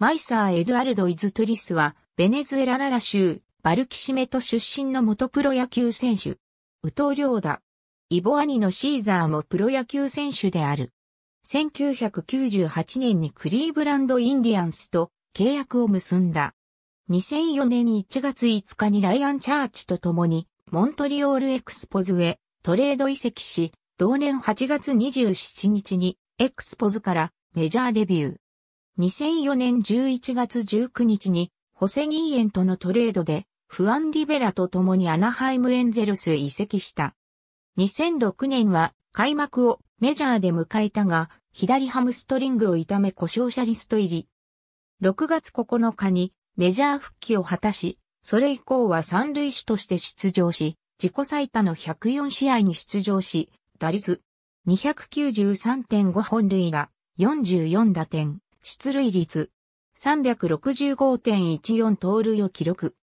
マイサー・エドゥアルド・イズトゥリスは、ベネズエラララ州、バルキシメト出身の元プロ野球選手。ウトリョーダ。イボアニのシーザーもプロ野球選手である。1998年にクリーブランド・インディアンスと契約を結んだ。2004年1月5日にライアン・チャーチと共にモントリオール・エクスポズへトレード移籍し、同年8月27日にエクスポズからメジャーデビュー。2004年11月19日に、ホセニーエンとのトレードで、フアン・リベラと共にアナハイム・エンゼルスへ移籍した。2006年は開幕をメジャーで迎えたが、左ハムストリングを痛め故障者リスト入り。6月9日にメジャー復帰を果たし、それ以降は三塁手として出場し、自己最多の104試合に出場し、打率293.5本塁打、44打点、出塁率365.14盗塁を記録。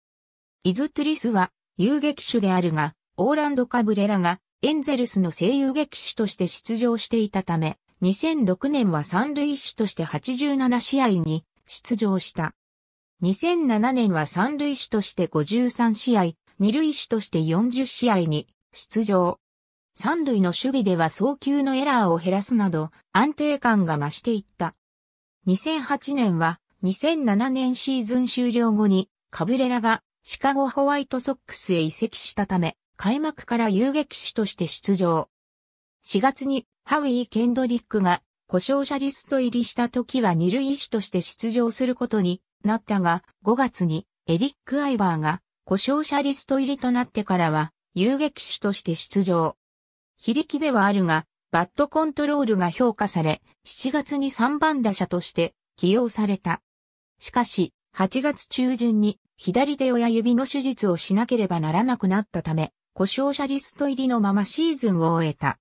イズトゥリスは遊撃手であるが、オーランド・カブレラがエンゼルスの声優劇手として出場していたため、2006年は三塁手として87試合に出場した。2007年は三塁手として53試合、二塁手として40試合に出場。三塁の守備では早球のエラーを減らすなど安定感が増していった。2008年は2007年シーズン終了後にカブレラがシカゴホワイトソックスへ移籍したため、開幕から遊撃手として出場。4月にハウィー・ケンドリックが故障者リスト入りした時は二塁手として出場することになったが、5月にエリック・アイバーが故障者リスト入りとなってからは遊撃手として出場。非力ではあるが、バットコントロールが評価され、7月に3番打者として起用された。しかし、8月中旬に左手親指の手術をしなければならなくなったため、故障者リスト入りのままシーズンを終えた。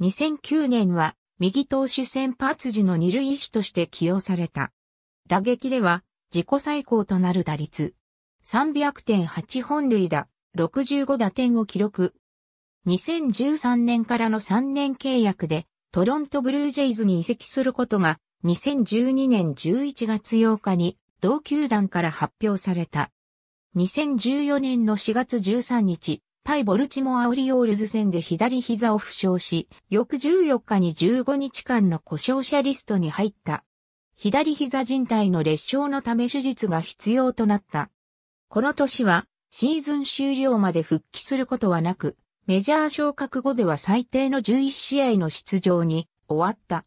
2009年は右投手先発時の二塁手として起用された。打撃では自己最高となる打率。300.8本塁打、65打点を記録。2013年からの3年契約でトロントブルージェイズに移籍することが2012年11月8日に同球団から発表された。2014年の4月13日、対ボルチモアオリオールズ戦で左膝を負傷し、翌14日に15日間の故障者リストに入った。左膝靭帯の裂傷のため手術が必要となった。この年はシーズン終了まで復帰することはなく、メジャー昇格後では最低の11試合の出場に終わった。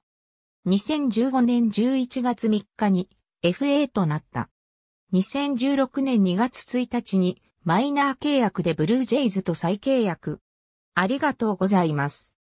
2015年11月3日に FA となった。2016年2月1日にマイナー契約でブルージェイズと再契約。ありがとうございます。